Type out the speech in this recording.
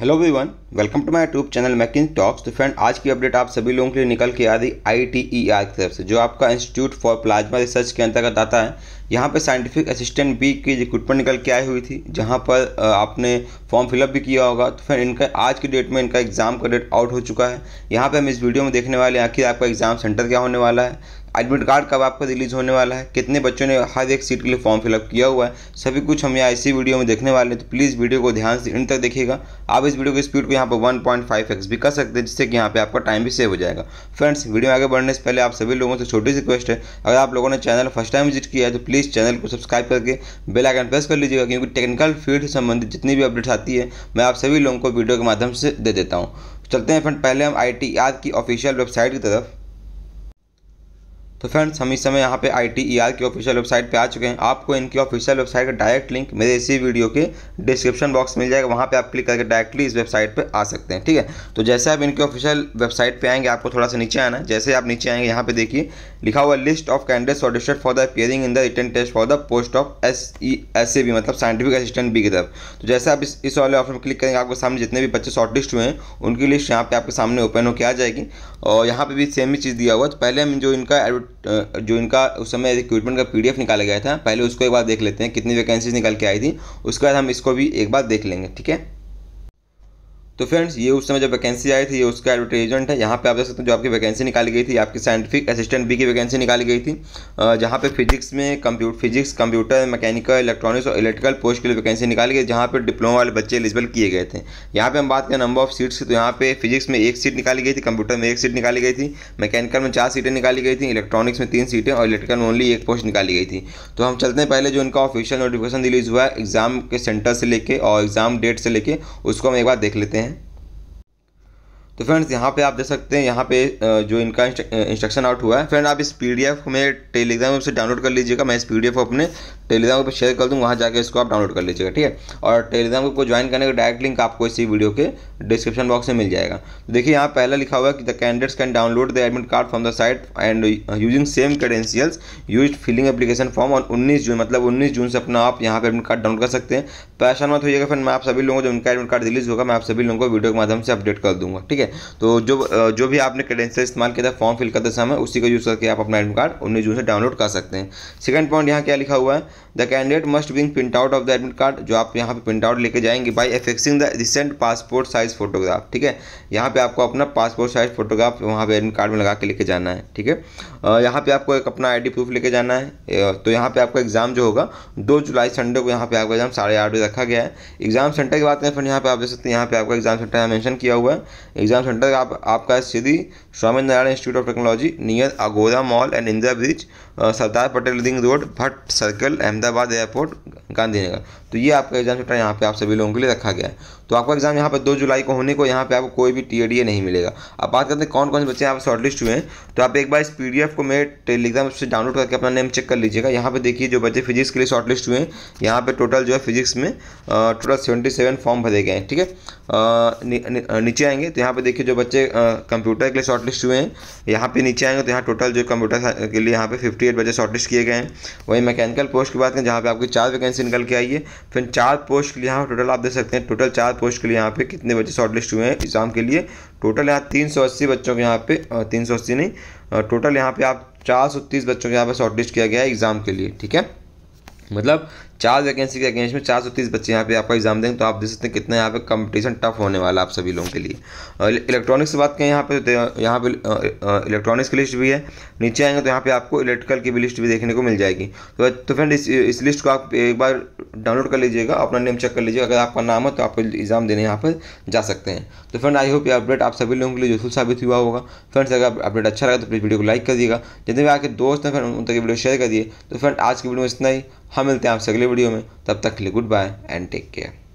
hello one welcome to my YouTube channel Mackin talks तो friend आज की update आप सभी लोगों के लिए निकल के आ रही आई टी ई आर की तरफ से जो आपका इंस्टीट्यूट फॉर प्लाज्मा रिसर्च के अंतर्गत आता है यहाँ पे साइंटिफिक असिस्टेंट बी की रिक्रूटमेंट निकल के आई हुई थी जहाँ पर आपने फॉर्म फिलअप भी किया होगा तो फिर इनका आज की डेट में इनका एग्ज़ाम का डेट आउट हो चुका है यहाँ पे हम इस वीडियो में देखने वाले हैं आखिर आपका एग्ज़ाम सेंटर क्या होने वाला है एडमिट कार्ड कब आपका रिलीज़ होने वाला है कितने बच्चों ने हर एक सीट के लिए फॉर्म फिलअप किया हुआ है सभी कुछ हम यहाँ इसी वीडियो में देखने वाले हैं तो प्लीज़ वीडियो को ध्यान से इन तक देखिएगा आप इस वीडियो की स्पीड को यहाँ पर एक्स भी कर सकते हैं जिससे कि यहाँ पे आपका टाइम भी सेव हो जाएगा फ्रेंड्स वीडियो आगे बढ़ने से पहले आप सभी लोगों से छोटी सी रिक्वेस्ट है अगर आप लोगों ने चैनल फर्स्ट टाइम विजिट किया है तो प्लीज़ प्लीज़ चैनल को सब्सक्राइब करके बेल आइकन प्रेस कर लीजिएगा क्योंकि टेक्निकल फील्ड से संबंधित जितनी भी अपडेट्स आती है मैं आप सभी लोगों को वीडियो के माध्यम से दे देता हूँ चलते हैं फ्रेंड पहले हम आई टी की ऑफिशियल वेबसाइट की तरफ तो फ्रेंड्स हम इस समय यहाँ पे आई टी e की ऑफिशियल वेबसाइट पे आ चुके हैं आपको इनकी ऑफिशियल वेबसाइट का डायरेक्ट लिंक मेरे इसी वीडियो के डिस्क्रिप्शन बॉक्स मिल जाएगा वहाँ पे आप क्लिक करके डायरेक्टली इस वेबसाइट पे आ सकते हैं ठीक है तो जैसे आप इनकी ऑफिशियल वेबसाइट पे आएंगे आपको थोड़ा सा नीचे आना है जैसे आप नीचे आएंगे यहाँ पे देखिए लिखा हुआ लिस्ट ऑफ कैंडिडेट्स ऑडिस्टेड for the appearing in the written test for the post of S E S A B मतलब साइंटिफिक असिस्टेंट बी की तरफ तो जैसे आप इस वाले ऑप्शन पर क्लिक करेंगे आपके सामने जितने भी बच्चे शॉर्टलिस्ट हुए हैं उनकी लिस्ट यहाँ पे आपके सामने ओपन होकर आ जाएगी और यहाँ पे भी सेम ही चीज़ दिया हुआ है तो पहले हम जो इनका एडवर्ट जो इनका उस समय रिक्रूटमेंट का पीडीएफ निकाला गया था पहले उसको एक बार देख लेते हैं कितनी वैकेंसीज निकल के आई थी उसके बाद हम इसको भी एक बार देख लेंगे ठीक है तो फ्रेंड्स ये उस समय जब वैकेंसी आई थी ये उसका एडवर्टाइजमेंट है यहाँ पे आप देख सकते हैं जो आपकी वैकेंसी निकाली गई थी आपकी साइंटिफिक असिस्टेंट बी की वैकेंसी निकाली गई थी जहाँ पे फिजिक्स में computer physics computer mechanical electronics और इलेक्ट्रिकल पोस्ट के लिए वैकेंसी निकाली गई जहाँ पर डिप्लोमा वाले बच्चे एलिजिबल किए गए थे यहाँ पर हम बात करें नंबर ऑफ सीट्स की तो यहाँ पे फिजिक्स में एक सीट निकाली गई थी कंप्यूटर में एक सीट निकाली गई थी मैकेनिकल में चार सीटें निकाली गई थी इलेक्ट्रॉनिक्स में तीन सीटें और इलेक्ट्रिकल में ओनली एक पोस्ट निकाली गई थी तो हम चलते हैं पहले जो इनका ऑफिशियल नोटिफिकेशन रिलीज हुआ है एग्जाम के सेंटर से लेकर और एग्जाम डेट से लेकर उसको हम एक बार देख लेते हैं तो फ्रेंड्स यहाँ पे आप देख सकते हैं यहाँ पे जो इनका इंस्ट्रक्शन आउट हुआ है फ्रेंड आप इस पीडीएफ में टेलीग्राम से डाउनलोड कर लीजिएगा मैं इस पीडीएफ को अपने टेलीग्राम पर शेयर कर दूँ वहाँ जाकर इसको आप डाउनलोड कर लीजिएगा ठीक है और टेलीग्राम को ज्वाइन करने का डायरेक्ट लिंक आपको इसी वीडियो के डिस्क्रिप्शन बॉक्स में मिल जाएगा तो देखिए यहाँ पहला लिखा हुआ है कि the candidates can download the admit card from the site and using same credentials use filling application form और 19 जून मतलब 19 जून से अपना आप यहाँ पर एडमिट कार्ड डाउनलोड कर सकते हैं परेशान मत होइएगा फ्रेंड मैं आप सभी लोगों को जो उनका एडमिट कार्ड रिलीज होगा मैं आप सभी लोगों को वीडियो के माध्यम से अपडेट कर दूंगा ठीक है तो जो जो भी आपने क्रेडेंशियल इस्तेमाल किया था फॉर्म फिल करते समय उसी का यूज़ करके आप अपना एडमिट कार्ड उन्नीस जून से डाउनलोड कर सकते हैं सेकंड पॉइंट यहाँ क्या लिखा हुआ है the candidate must bring print out of the admit card जो आप यहाँ पर प्रिंट आउट लेके जाएंगे by affixing the recent passport size photograph ठीक है यहाँ पर आपको अपना पासपोर्ट साइज़ फोटोग्राफ वहाँ पर एडमिट कार्ड में लगा के लेके जाना है ठीक है यहाँ पर आपको एक अपना आई प्रूफ लेके जाना है तो यहाँ पर आपको एग्ज़ाम जो होगा दो जुलाई संडे को यहाँ पर आपका एग्जाम साढ़े आठ बजे रखा गया है एग्जाम सेंटर की बात करें फिर यहाँ पर आप देख सकते हैं यहाँ पर आपका एग्जाम सेंटर मैंशन किया हुआ है एग्जाम सेंटर आप आपका है Shri Swami Narayan institute of technology near Agora mall and Indira bridge Sardar Patel ring road Bhatt circle Ahmedabad airport Gandhinagar तो ये आपका एग्जाम सेंटर यहाँ पे आप सभी लोगों के लिए रखा गया है तो आपका एग्जाम यहाँ पर दो जुलाई को होने को यहाँ पर आपको कोई भी टी नहीं मिलेगा अब बात करते हैं कौन कौन से बच्चे यहाँ पर शॉर्टलिस्ट हुए हैं तो आप एक बार इस पी को मेरे टेलीग्राम से डाउनलोड करके अपना नेम चेक कर लीजिएगा यहाँ पर देखिए जो बच्चे फिजिक्स के लिए शॉर्टलिस्ट हुए हैं यहाँ पर टोटल जो है फिजिक्स में टोटल सेवेंटी फॉर्म भरे गए हैं ठीक है नीचे आएंगे तो यहाँ पर पे देखिए जो बच्चे कंप्यूटर के लिए शॉर्टलिस्ट हुए हैं यहाँ पे नीचे आएंगे तो यहाँ टोटल जो कंप्यूटर के लिए यहाँ पे 58 बच्चे शॉर्टलिस्ट किए गए हैं वहीं मैकेनिकल पोस्ट की बात करें जहाँ पे आपकी चार वैकेंसी निकल के आई है फिर चार पोस्ट के लिए यहाँ टोटल आप देख सकते हैं टोटल चार पोस्ट के लिए यहाँ पे कितने बच्चे शॉर्टलिस्ट हुए हैं एग्ज़ाम के लिए टोटल यहाँ तीन बच्चों के यहाँ पे तीन नहीं टोटल यहाँ पे आप चार बच्चों के यहाँ पर शॉर्टलिस्ट किया गया है एग्ज़ाम के लिए ठीक है मतलब चार वैकेंसी के अगेंस्ट में चार सौ तीस बच्चे यहाँ पे आपका एग्जाम देंगे तो आप देख सकते हैं कितना यहाँ पे कंपटीशन टफ होने वाला आप सभी लोगों के लिए इलेक्ट्रॉनिक्स से बात करें यहाँ पे तो यहाँ पे इलेक्ट्रॉनिक्स की लिस्ट भी है नीचे आएंगे तो यहाँ पे आपको इलेक्ट्रिकल की भी लिस्ट भी देखने को मिल जाएगी तो, तो फ्रेंड इस इस लिस्ट को आप एक बार डाउनलोड कर लीजिएगा अपना नेम चेक कर लीजिएगा अगर आपका नाम है तो आप एग्जाम देने यहाँ पर जा सकते हैं तो फ्रेंड आई होप ये अपडेट आप सभी लोगों के लिए यूजफुल साबित हुआ होगा फ्रेंड्स अगर अपडेट अच्छा लगा तो प्लीज़ वीडियो को लाइक कर दिएगा जितने भी आपके दोस्त हैं फ्रेंड उन तक वीडियो शेयर कर दिए तो फ्रेंड आज की वीडियो में इतना ही हम मिलते हैं आपसे अगले वीडियो में तब तक के लिए good bye and take care